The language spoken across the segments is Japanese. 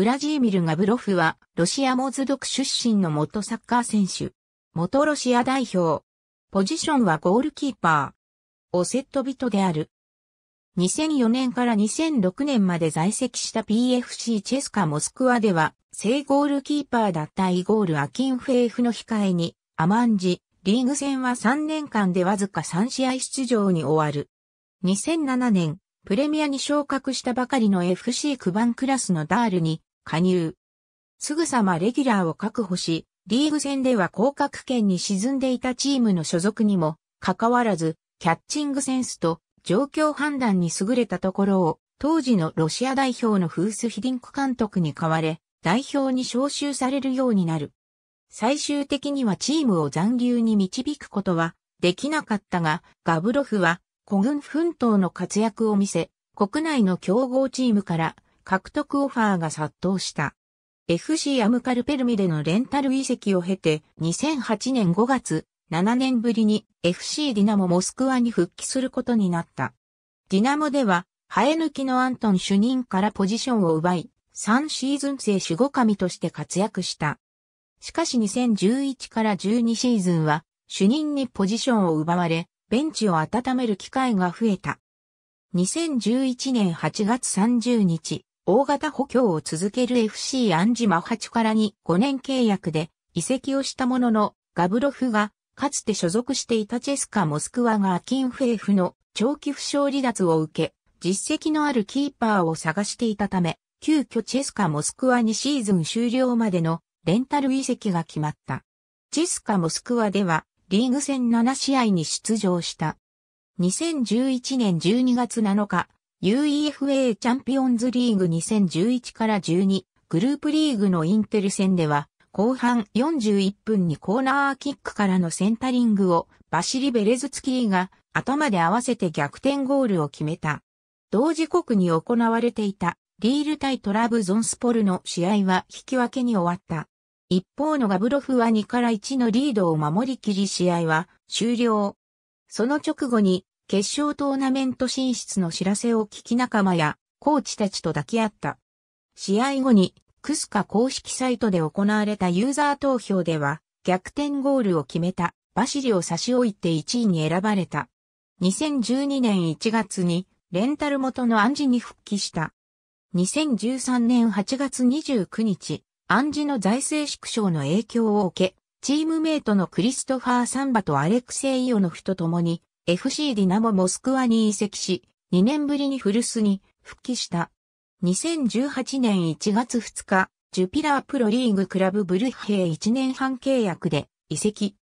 ウラジーミル・ガブロフは、ロシアモズドク出身の元サッカー選手。元ロシア代表。ポジションはゴールキーパー。オセット人である。2004年から2006年まで在籍した PFC チェスカモスクワでは、正ゴールキーパーだったイゴール・アキンフェーフの控えに、アマンジ、リーグ戦は3年間でわずか3試合出場に終わる。2007年、プレミアに昇格したばかりの FC クバンクラスのダールに加入。すぐさまレギュラーを確保し、リーグ戦では降格圏に沈んでいたチームの所属にも、かかわらず、キャッチングセンスと状況判断に優れたところを、当時のロシア代表のフース・ヒディンク監督に代われ、代表に招集されるようになる。最終的にはチームを残留に導くことはできなかったが、ガブロフは孤軍奮闘の活躍を見せ、国内の強豪チームから獲得オファーが殺到した。FC アムカルペルミでのレンタル移籍を経て2008年5月、7年ぶりに FC ディナモモスクワに復帰することになった。ディナモでは、生え抜きのアントン主任からポジションを奪い、3シーズン制守護神として活躍した。しかし2011から12シーズンは、主任にポジションを奪われ、ベンチを温める機会が増えた。2011年8月30日、大型補強を続ける FC アンジマハチュカラに5年契約で移籍をしたものの、ガブロフがかつて所属していたチェスカ・モスクワがアキンフェーフの長期負傷離脱を受け、実績のあるキーパーを探していたため、急遽チェスカ・モスクワにシーズン終了までのレンタル移籍が決まった。チェスカ・モスクワではリーグ戦7試合に出場した。2011年12月7日、UEFA チャンピオンズリーグ2011から12グループリーグのインテル戦では後半41分にコーナーキックからのセンタリングをバシリ・ベレズツキーが頭で合わせて逆転ゴールを決めた。同時刻に行われていたリール対トラブゾンスポルの試合は引き分けに終わった。一方のガブロフは2から1のリードを守りきり試合は終了。その直後に決勝トーナメント進出の知らせを聞き仲間やコーチたちと抱き合った。試合後にクスカ公式サイトで行われたユーザー投票では逆転ゴールを決めたバシリを差し置いて1位に選ばれた。2012年1月にレンタル元の暗示に復帰した。2013年8月29日、暗示の財政縮小の影響を受け、チームメイトのクリストファー・サンバとアレクセイ・イオノフと共に FC ディナモモスクワに移籍し、2年ぶりに古巣に復帰した。2018年1月2日、ジュピラープロリーグクラブブルッヘ1年半契約で移籍。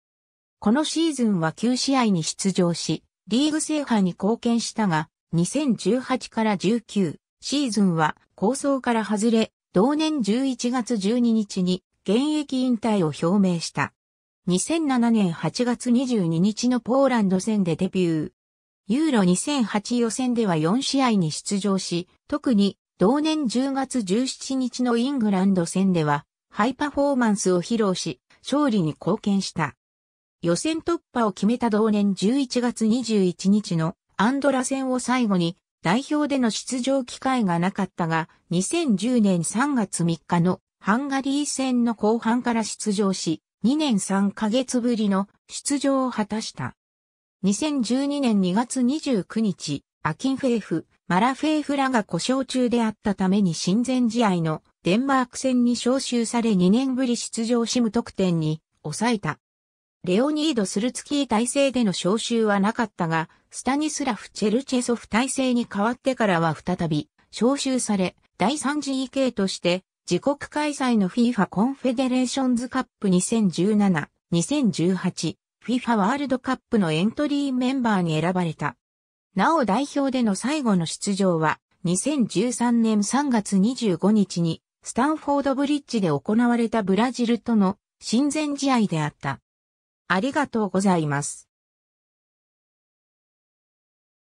このシーズンは9試合に出場し、リーグ制覇に貢献したが、2018から19シーズンは構想から外れ、同年11月12日に現役引退を表明した。2007年8月22日のポーランド戦でデビュー。ユーロ2008予選では4試合に出場し、特に同年10月17日のイングランド戦では、ハイパフォーマンスを披露し、勝利に貢献した。予選突破を決めた同年11月21日のアンドラ戦を最後に、代表での出場機会がなかったが、2010年3月3日のハンガリー戦の後半から出場し、2年3ヶ月ぶりの出場を果たした。2012年2月29日、アキンフェーフ、マラフェーフらが故障中であったために親善試合のデンマーク戦に招集され2年ぶり出場し無得点に抑えた。レオニード・スルツキー体制での招集はなかったが、スタニスラフ・チェルチェソフ体制に変わってからは再び招集され、第3 e k として自国開催の FIFA コンフェデレーションズカップ2017、2018、FIFA ワールドカップのエントリーメンバーに選ばれた。なお代表での最後の出場は、2013年3月25日に、スタンフォードブリッジで行われたブラジルとの親善試合であった。ありがとうございます。